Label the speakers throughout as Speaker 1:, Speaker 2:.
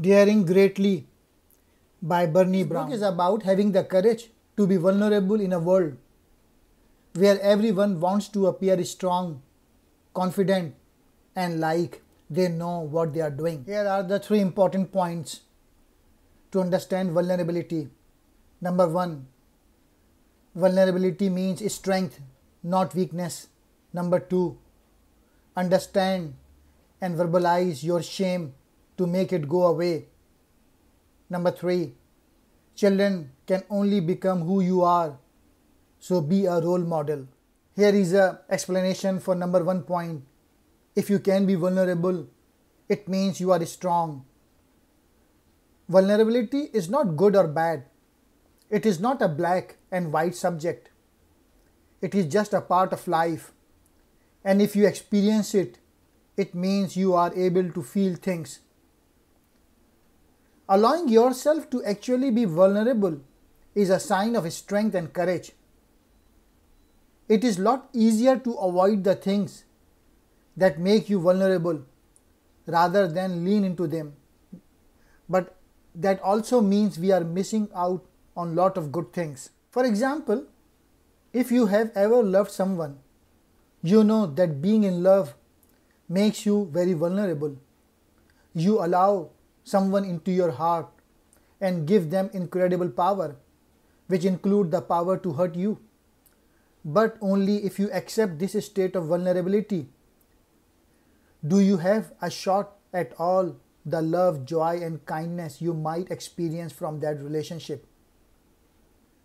Speaker 1: Daring Greatly by Bernie this Brown. This book is about having the courage to be vulnerable in a world where everyone wants to appear strong, confident, and like they know what they are doing. Here are the three important points to understand vulnerability. Number one, vulnerability means strength, not weakness. Number two, understand and verbalize your shame to make it go away. Number three, children can only become who you are, so be a role model. Here is an explanation for number one point. If you can be vulnerable, it means you are strong. Vulnerability is not good or bad. It is not a black and white subject. It is just a part of life. And if you experience it, it means you are able to feel things Allowing yourself to actually be vulnerable is a sign of strength and courage. It is lot easier to avoid the things that make you vulnerable rather than lean into them. But that also means we are missing out on lot of good things. For example, if you have ever loved someone, you know that being in love makes you very vulnerable. You allow someone into your heart and give them incredible power, which include the power to hurt you. But only if you accept this state of vulnerability do you have a shot at all the love, joy, and kindness you might experience from that relationship.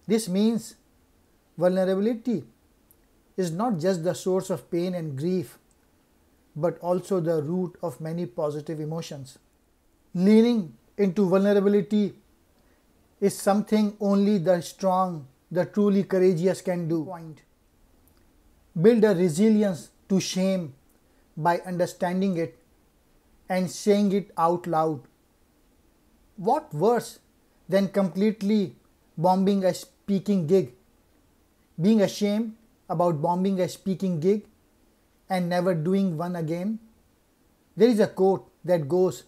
Speaker 1: This means vulnerability is not just the source of pain and grief, but also the root of many positive emotions. Leaning into vulnerability is something only the strong, the truly courageous can do. Point. Build a resilience to shame by understanding it and saying it out loud. What worse than completely bombing a speaking gig? Being ashamed about bombing a speaking gig and never doing one again? There is a quote that goes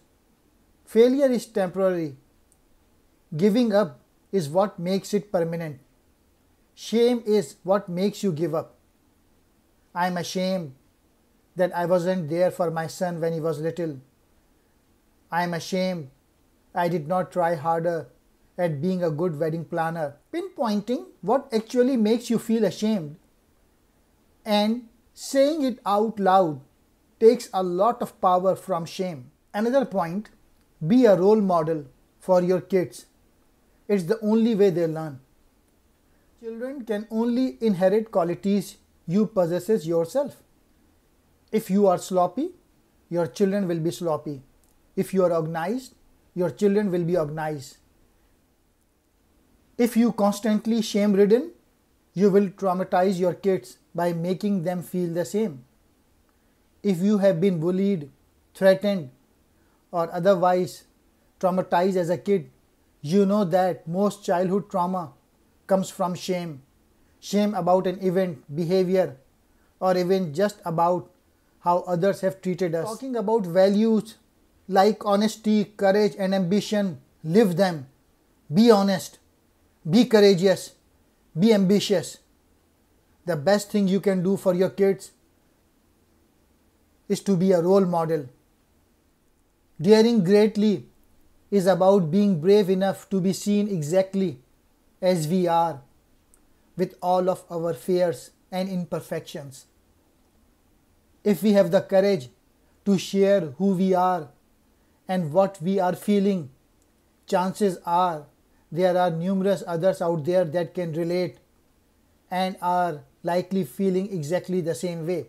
Speaker 1: Failure is temporary. Giving up is what makes it permanent. Shame is what makes you give up. I am ashamed that I wasn't there for my son when he was little. I am ashamed I did not try harder at being a good wedding planner. Pinpointing what actually makes you feel ashamed and saying it out loud takes a lot of power from shame. Another point be a role model for your kids. It's the only way they learn. Children can only inherit qualities you possess yourself. If you are sloppy, your children will be sloppy. If you are organized, your children will be organized. If you constantly shame ridden, you will traumatize your kids by making them feel the same. If you have been bullied, threatened, or otherwise traumatized as a kid, you know that most childhood trauma comes from shame. Shame about an event, behavior, or even just about how others have treated us. Talking about values like honesty, courage, and ambition, live them. Be honest, be courageous, be ambitious. The best thing you can do for your kids is to be a role model. Daring greatly is about being brave enough to be seen exactly as we are, with all of our fears and imperfections. If we have the courage to share who we are and what we are feeling, chances are there are numerous others out there that can relate and are likely feeling exactly the same way.